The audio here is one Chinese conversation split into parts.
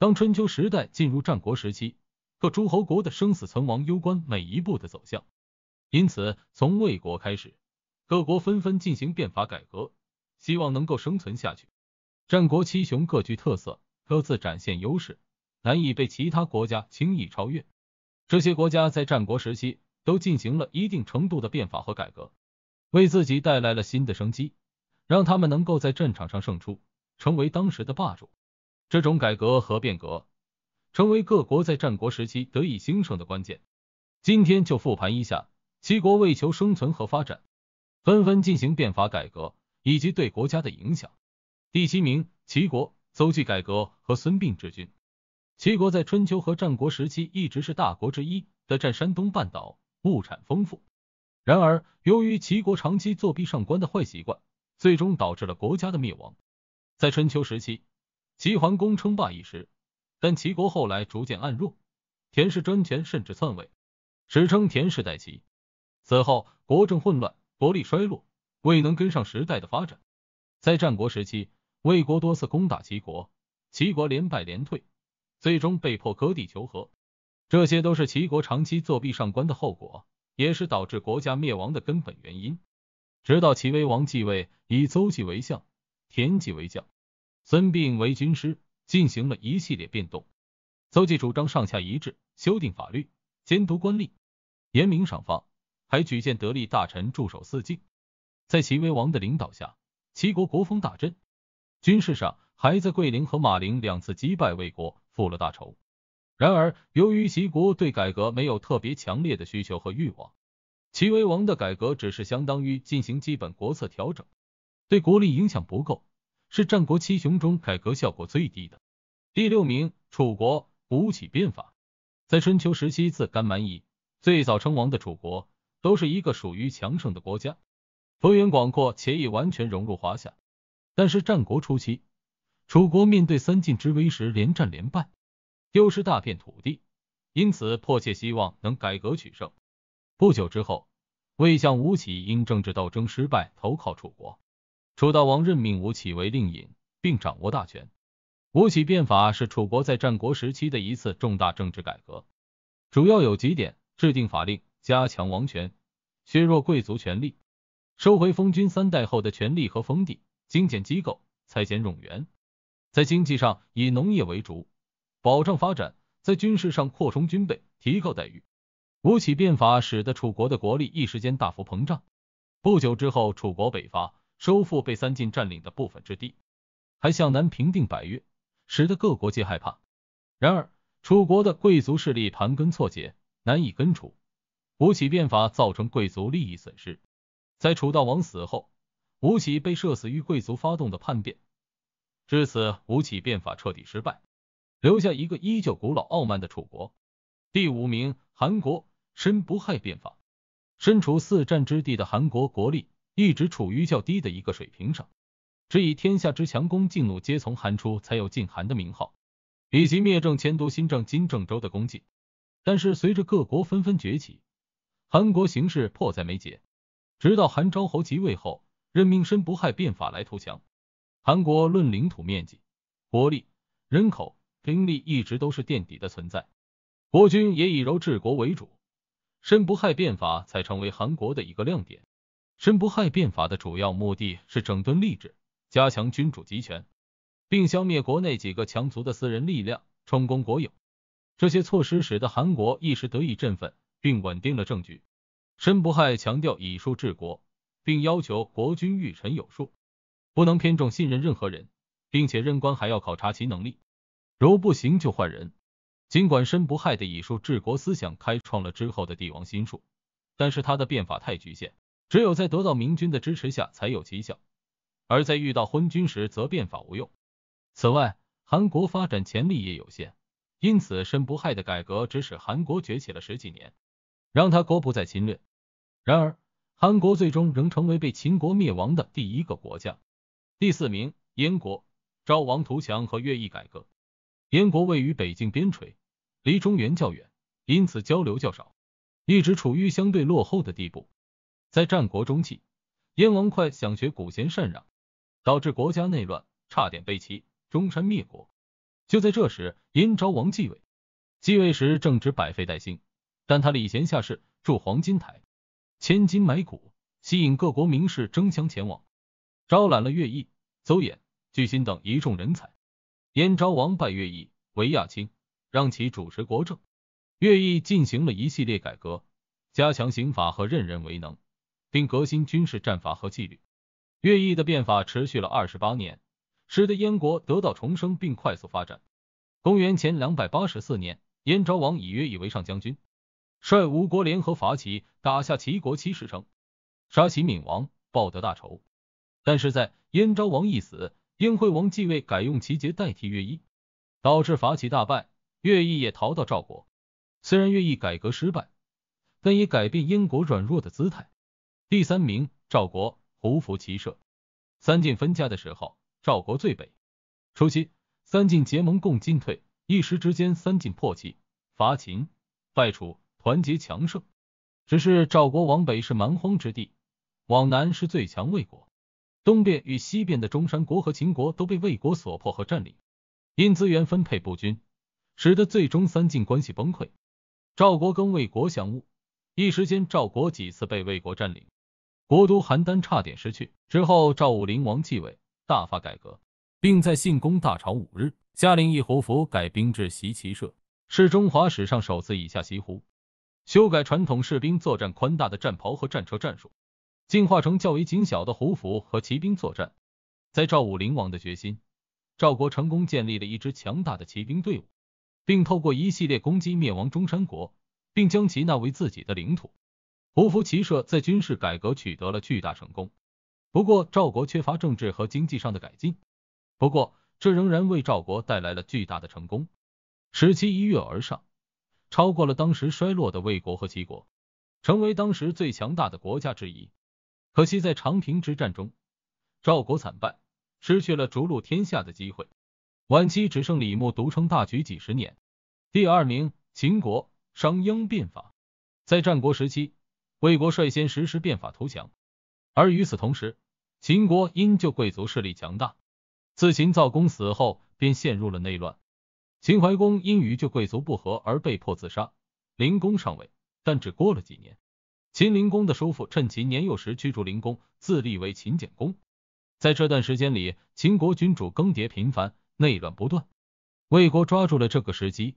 当春秋时代进入战国时期，各诸侯国的生死存亡攸关每一步的走向。因此，从魏国开始，各国纷纷进行变法改革，希望能够生存下去。战国七雄各具特色，各自展现优势，难以被其他国家轻易超越。这些国家在战国时期都进行了一定程度的变法和改革，为自己带来了新的生机，让他们能够在战场上胜出，成为当时的霸主。这种改革和变革成为各国在战国时期得以兴盛的关键。今天就复盘一下，齐国为求生存和发展，纷纷进行变法改革以及对国家的影响。第七名，齐国邹忌改革和孙膑治军。齐国在春秋和战国时期一直是大国之一，得占山东半岛，物产丰富。然而，由于齐国长期作弊上官的坏习惯，最终导致了国家的灭亡。在春秋时期。齐桓公称霸一时，但齐国后来逐渐暗弱，田氏专权甚至篡位，史称田氏代齐。此后国政混乱，国力衰落，未能跟上时代的发展。在战国时期，魏国多次攻打齐国，齐国连败连退，最终被迫割地求和。这些都是齐国长期作壁上观的后果，也是导致国家灭亡的根本原因。直到齐威王继位，以邹忌为相，田忌为将。孙膑为军师，进行了一系列变动。邹忌主张上下一致，修订法律，监督官吏，严明赏罚，还举荐得力大臣驻守四境。在齐威王的领导下，齐国国风大振。军事上，还在桂林和马陵两次击败魏国，复了大仇。然而，由于齐国对改革没有特别强烈的需求和欲望，齐威王的改革只是相当于进行基本国策调整，对国力影响不够。是战国七雄中改革效果最低的。第六名，楚国吴起变法。在春秋时期自甘蛮夷，最早称王的楚国都是一个属于强盛的国家，幅员广阔且已完全融入华夏。但是战国初期，楚国面对三晋之威时连战连败，丢失大片土地，因此迫切希望能改革取胜。不久之后，魏相吴起因政治斗争失败，投靠楚国。楚悼王任命吴起为令尹，并掌握大权。吴起变法是楚国在战国时期的一次重大政治改革，主要有几点：制定法令，加强王权，削弱贵族权力，收回封君三代后的权力和封地，精简机构，裁减冗员。在经济上以农业为主，保障发展；在军事上扩充军备，提高待遇。吴起变法使得楚国的国力一时间大幅膨胀。不久之后，楚国北伐。收复被三晋占领的部分之地，还向南平定百越，使得各国皆害怕。然而，楚国的贵族势力盘根错节，难以根除。吴起变法造成贵族利益损失，在楚悼王死后，吴起被射死于贵族发动的叛变。至此，吴起变法彻底失败，留下一个依旧古老傲慢的楚国。第五名，韩国申不害变法，身处四战之地的韩国国力。一直处于较低的一个水平上，只以天下之强，攻劲弩，皆从韩出，才有晋韩的名号，以及灭郑、迁都新郑、金郑州的功绩。但是随着各国纷纷崛起，韩国形势迫在眉睫。直到韩昭侯即位后，任命申不害变法来图强。韩国论领土面积、国力、人口、兵力一直都是垫底的存在，国君也以柔治国为主，申不害变法才成为韩国的一个亮点。申不害变法的主要目的是整顿吏治，加强君主集权，并消灭国内几个强族的私人力量，充公国有。这些措施使得韩国一时得以振奋，并稳定了政局。申不害强调以术治国，并要求国君御臣有术，不能偏重信任任何人，并且任官还要考察其能力，如不行就换人。尽管申不害的以术治国思想开创了之后的帝王心术，但是他的变法太局限。只有在得到明君的支持下才有奇效，而在遇到昏君时则变法无用。此外，韩国发展潜力也有限，因此申不害的改革只使韩国崛起了十几年，让他国不再侵略。然而，韩国最终仍成为被秦国灭亡的第一个国家。第四名，燕国，昭王图强和乐毅改革。燕国位于北境边陲，离中原较远，因此交流较少，一直处于相对落后的地步。在战国中期，燕王哙想学古贤禅让，导致国家内乱，差点被齐中山灭国。就在这时，燕昭王继位，继位时正值百废待兴，但他礼贤下士，筑黄金台，千金买骨，吸引各国名士争相前往，招揽了乐毅、邹衍、巨辛等一众人才。燕昭王拜乐毅为亚卿，让其主持国政。乐毅进行了一系列改革，加强刑法和任人为能。并革新军事战法和纪律。乐毅的变法持续了二十八年，使得燕国得到重生并快速发展。公元前两百八十四年，燕昭王以乐毅为上将军，率五国联合伐齐，打下齐国七十城，杀齐闵王，报得大仇。但是在燕昭王一死，燕惠王继位，改用齐节代替乐毅，导致伐齐大败，乐毅也逃到赵国。虽然乐毅改革失败，但也改变燕国软弱的姿态。第三名，赵国胡服骑射。三晋分家的时候，赵国最北。初期，三晋结盟共进退，一时之间，三晋破齐、伐秦、败楚，团结强盛。只是赵国往北是蛮荒之地，往南是最强魏国，东边与西边的中山国和秦国都被魏国所破和占领。因资源分配不均，使得最终三晋关系崩溃。赵国跟魏国相恶，一时间赵国几次被魏国占领。国都邯郸差点失去之后，赵武灵王继位，大发改革，并在信公大朝五日，下令一胡服改兵制，习骑射，是中华史上首次以下胡修改传统士兵作战宽大的战袍和战车战术，进化成较为紧小的胡服和骑兵作战。在赵武灵王的决心，赵国成功建立了一支强大的骑兵队伍，并透过一系列攻击灭亡中山国，并将其纳为自己的领土。胡服骑射在军事改革取得了巨大成功，不过赵国缺乏政治和经济上的改进。不过，这仍然为赵国带来了巨大的成功，使其一跃而上，超过了当时衰落的魏国和齐国，成为当时最强大的国家之一。可惜在长平之战中，赵国惨败，失去了逐鹿天下的机会。晚期只剩李牧独撑大局几十年。第二名，秦国，商鞅变法在战国时期。魏国率先实施变法投降，而与此同时，秦国因旧贵族势力强大，自秦造公死后便陷入了内乱。秦怀公因与旧贵族不和而被迫自杀，灵公上位，但只过了几年，秦灵公的叔父趁其年幼时驱逐灵公，自立为秦简公。在这段时间里，秦国君主更迭频繁，内乱不断。魏国抓住了这个时机，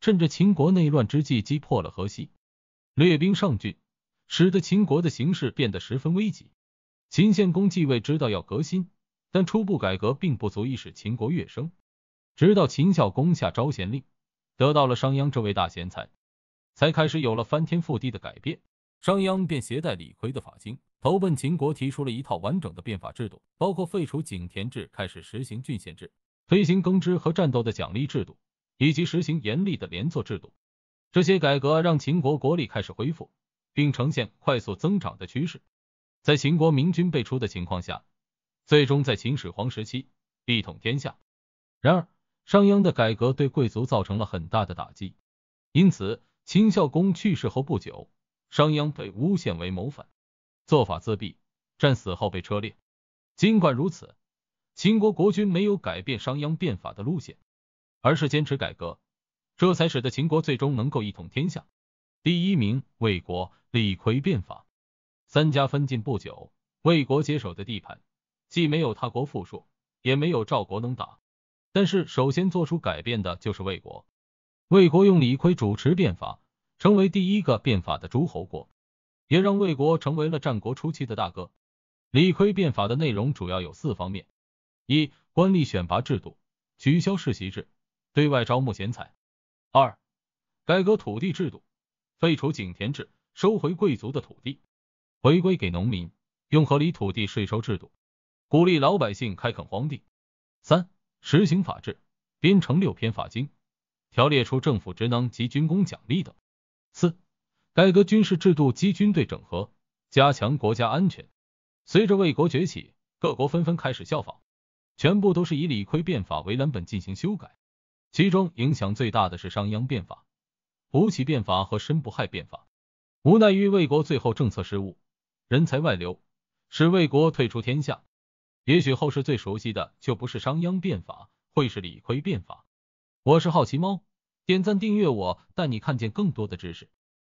趁着秦国内乱之际，击破了河西，掠兵上郡。使得秦国的形势变得十分危急。秦献公继位，知道要革新，但初步改革并不足以使秦国跃升。直到秦孝公下招贤令，得到了商鞅这位大贤才，才开始有了翻天覆地的改变。商鞅便携带李悝的法经，投奔秦国，提出了一套完整的变法制度，包括废除井田制，开始实行郡县制，推行耕织和战斗的奖励制度，以及实行严厉的连坐制度。这些改革让秦国国力开始恢复。并呈现快速增长的趋势。在秦国民军辈出的情况下，最终在秦始皇时期一统天下。然而，商鞅的改革对贵族造成了很大的打击，因此秦孝公去世后不久，商鞅被诬陷为谋反，做法自毙，战死后被车裂。尽管如此，秦国国君没有改变商鞅变法的路线，而是坚持改革，这才使得秦国最终能够一统天下。第一名，魏国李逵变法。三家分晋不久，魏国接手的地盘既没有他国富庶，也没有赵国能打。但是首先做出改变的就是魏国。魏国用李逵主持变法，成为第一个变法的诸侯国，也让魏国成为了战国初期的大哥。李逵变法的内容主要有四方面：一、官吏选拔制度，取消世袭制，对外招募贤才；二、改革土地制度。废除井田制，收回贵族的土地，回归给农民，用合理土地税收制度，鼓励老百姓开垦荒地。三、实行法治，编成六篇法经，条列出政府职能及军功奖励等。四、改革军事制度及军队整合，加强国家安全。随着魏国崛起，各国纷纷开始效仿，全部都是以李亏变法为蓝本进行修改。其中影响最大的是商鞅变法。吴起变法和申不害变法，无奈于魏国最后政策失误，人才外流，使魏国退出天下。也许后世最熟悉的就不是商鞅变法，会是李悝变法。我是好奇猫，点赞订阅我，带你看见更多的知识。